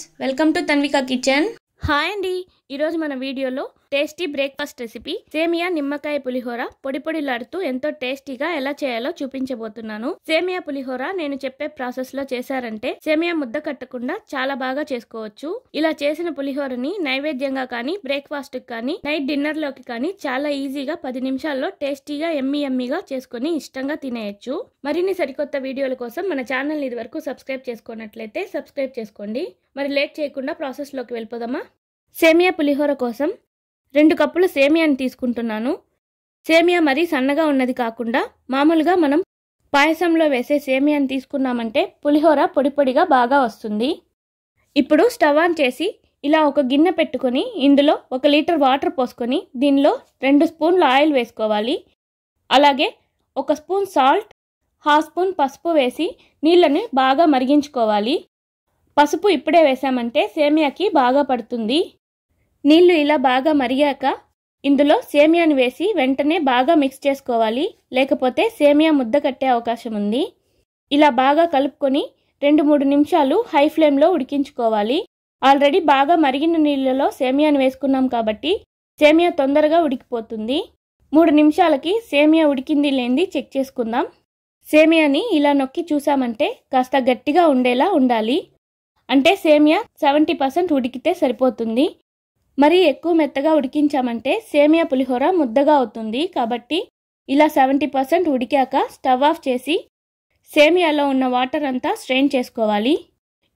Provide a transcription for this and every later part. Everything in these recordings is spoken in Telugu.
friends welcome to Tanvika kitchen hi అండి ఈరోజు మన వీడియోలో టేస్టీ బ్రేక్ఫాస్ట్ రెసిపీ సేమియా నిమ్మకాయ పులిహోర పొడి లాడుతూ ఎంతో టేస్టీగా ఎలా చేయాలో చూపించబోతున్నాను సేమియా పులిహోర నేను చెప్పే ప్రాసెస్ లో చేశారంటే సేమియా ముద్ద కట్టకుండా చాలా బాగా చేసుకోవచ్చు ఇలా చేసిన పులిహోరని నైవేద్యంగా కానీ బ్రేక్ఫాస్ట్ కానీ నైట్ డిన్నర్ లోకి కానీ చాలా ఈజీగా పది నిమిషాల్లో టేస్టీగా ఎమ్మి ఎమ్మిగా చేసుకుని ఇష్టంగా తినేయచ్చు మరిన్ని సరికొత్త వీడియోల కోసం మన ఛానల్ ఇది వరకు సబ్స్క్రైబ్ చేసుకున్నట్లయితే సబ్స్క్రైబ్ చేసుకోండి మరి లేట్ చేయకుండా ప్రాసెస్లోకి వెళ్ళిపోదామా సేమియా పులిహోర కోసం రెండు కప్పులు సేమియాని తీసుకుంటున్నాను సేమియా మరీ సన్నగా ఉన్నది కాకుండా మామూలుగా మనం పాయసంలో వేసే సేమియాని తీసుకున్నామంటే పులిహోర పొడి పొడిగా బాగా వస్తుంది ఇప్పుడు స్టవ్ ఆన్ చేసి ఇలా ఒక గిన్నె పెట్టుకొని ఇందులో ఒక లీటర్ వాటర్ పోసుకొని దీనిలో రెండు స్పూన్లు ఆయిల్ వేసుకోవాలి అలాగే ఒక స్పూన్ సాల్ట్ హాఫ్ స్పూన్ పసుపు వేసి నీళ్ళని బాగా మరిగించుకోవాలి పసుపు ఇప్పుడే వేసామంటే సేమియాకి బాగా పడుతుంది నీళ్లు ఇలా బాగా మరిగాక ఇందులో సేమియాను వేసి వెంటనే బాగా మిక్స్ చేసుకోవాలి లేకపోతే సేమియా ముద్ద కట్టే అవకాశం ఉంది ఇలా బాగా కలుపుకొని రెండు మూడు నిమిషాలు హై ఫ్లేమ్లో ఉడికించుకోవాలి ఆల్రెడీ బాగా మరిగిన నీళ్ళలో సేమియాను వేసుకున్నాం కాబట్టి సేమియా తొందరగా ఉడికిపోతుంది మూడు నిమిషాలకి సేమియా ఉడికింది లేని చెక్ చేసుకుందాం సేమియాని ఇలా నొక్కి చూసామంటే కాస్త గట్టిగా ఉండేలా ఉండాలి అంటే సేమియా సెవెంటీ పర్సెంట్ ఉడికితే సరిపోతుంది మరీ ఎక్కువ మెత్తగా ఉడికించామంటే సేమియా పులిహోర ముద్దగా అవుతుంది కాబట్టి ఇలా సెవెంటీ పర్సెంట్ ఉడికాక స్టవ్ ఆఫ్ చేసి సేమియాలో ఉన్న వాటర్ అంతా స్ట్రెయిన్ చేసుకోవాలి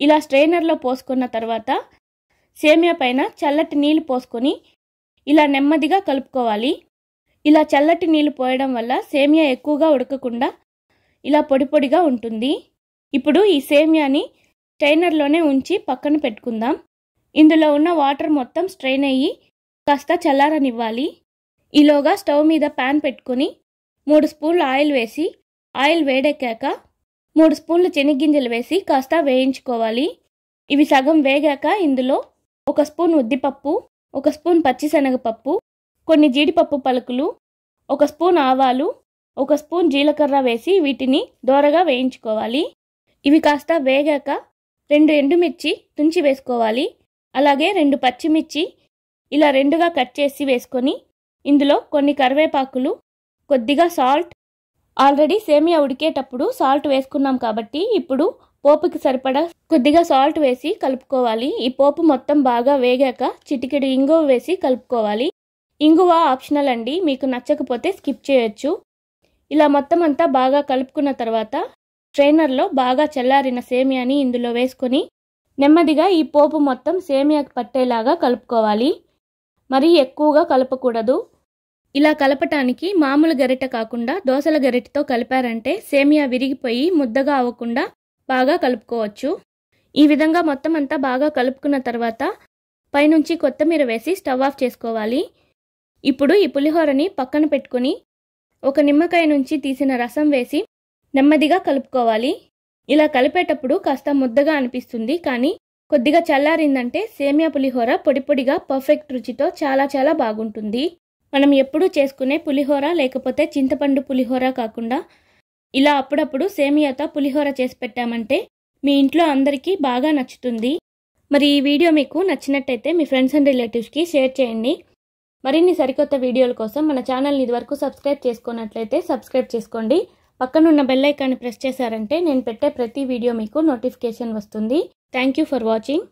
ఇలా స్ట్రెయినర్లో పోసుకున్న తర్వాత సేమియా పైన చల్లటి నీళ్లు పోసుకొని ఇలా నెమ్మదిగా కలుపుకోవాలి ఇలా చల్లటి నీళ్లు పోయడం వల్ల సేమియా ఎక్కువగా ఉడకకుండా ఇలా పొడి పొడిగా ఉంటుంది ఇప్పుడు ఈ సేమియాని స్ట్రైనర్లోనే ఉంచి పక్కన పెట్టుకుందాం ఇందులో ఉన్న వాటర్ మొత్తం స్ట్రెయిన్ అయ్యి కాస్త చల్లారనివ్వాలి ఈలోగా స్టవ్ మీద ప్యాన్ పెట్టుకుని మూడు స్పూన్లు ఆయిల్ వేసి ఆయిల్ వేడెక్కాక మూడు స్పూన్లు చెనిగ్గింజలు వేసి కాస్త వేయించుకోవాలి ఇవి సగం వేగాక ఇందులో ఒక స్పూన్ ఉద్దిపప్పు ఒక స్పూన్ పచ్చిశనగపప్పు కొన్ని జీడిపప్పు పలుకులు ఒక స్పూన్ ఆవాలు ఒక స్పూన్ జీలకర్ర వేసి వీటిని దోరగా వేయించుకోవాలి ఇవి కాస్త వేగాక రెండు ఎండుమిర్చి తుంచి వేసుకోవాలి అలాగే రెండు పచ్చిమిర్చి ఇలా రెండుగా కట్ చేసి వేసుకొని ఇందులో కొన్ని కరివేపాకులు కొద్దిగా సాల్ట్ ఆల్రెడీ సేమియా ఉడికేటప్పుడు సాల్ట్ వేసుకున్నాం కాబట్టి ఇప్పుడు పోపుకి సరిపడా కొద్దిగా సాల్ట్ వేసి కలుపుకోవాలి ఈ పోపు మొత్తం బాగా వేగాక చిటికెడు ఇంగువ వేసి కలుపుకోవాలి ఇంగువ ఆప్షనల్ అండి మీకు నచ్చకపోతే స్కిప్ చేయొచ్చు ఇలా మొత్తం అంతా బాగా కలుపుకున్న తర్వాత స్ట్రైనర్లో బాగా చల్లారిన సేమియాని ఇందులో వేసుకొని నెమ్మదిగా ఈ పోపు మొత్తం సేమియా పట్టేలాగా కలుపుకోవాలి మరీ ఎక్కువగా కలపకూడదు ఇలా కలపటానికి మామూలు గరిట కాకుండా దోశల గరిటతో కలిపారంటే సేమియా విరిగిపోయి ముద్దగా అవ్వకుండా బాగా కలుపుకోవచ్చు ఈ విధంగా మొత్తం అంతా బాగా కలుపుకున్న తర్వాత పైనుంచి కొత్తిమీర వేసి స్టవ్ ఆఫ్ చేసుకోవాలి ఇప్పుడు ఈ పులిహోరని పక్కన పెట్టుకుని ఒక నిమ్మకాయ నుంచి తీసిన రసం వేసి నెమ్మదిగా కలుపుకోవాలి ఇలా కలిపేటప్పుడు కాస్త ముద్దగా అనిపిస్తుంది కానీ కొద్దిగా చల్లారిందంటే సేమియా పులిహోర పొడి పొడిగా పర్ఫెక్ట్ రుచితో చాలా చాలా బాగుంటుంది మనం ఎప్పుడూ చేసుకునే పులిహోర లేకపోతే చింతపండు పులిహోర కాకుండా ఇలా అప్పుడప్పుడు సేమియాతో పులిహోర చేసి పెట్టామంటే మీ ఇంట్లో అందరికీ బాగా నచ్చుతుంది మరి ఈ వీడియో మీకు నచ్చినట్టయితే మీ ఫ్రెండ్స్ అండ్ రిలేటివ్స్కి షేర్ చేయండి మరిన్ని సరికొత్త వీడియోల కోసం మన ఛానల్ని ఇదివరకు సబ్స్క్రైబ్ చేసుకున్నట్లయితే సబ్స్క్రైబ్ చేసుకోండి పక్కనున్న బెల్ ఐకాన్ని ప్రెస్ చేశారంటే నేను పెట్టే ప్రతి వీడియో మీకు నోటిఫికేషన్ వస్తుంది థ్యాంక్ యూ ఫర్ వాచింగ్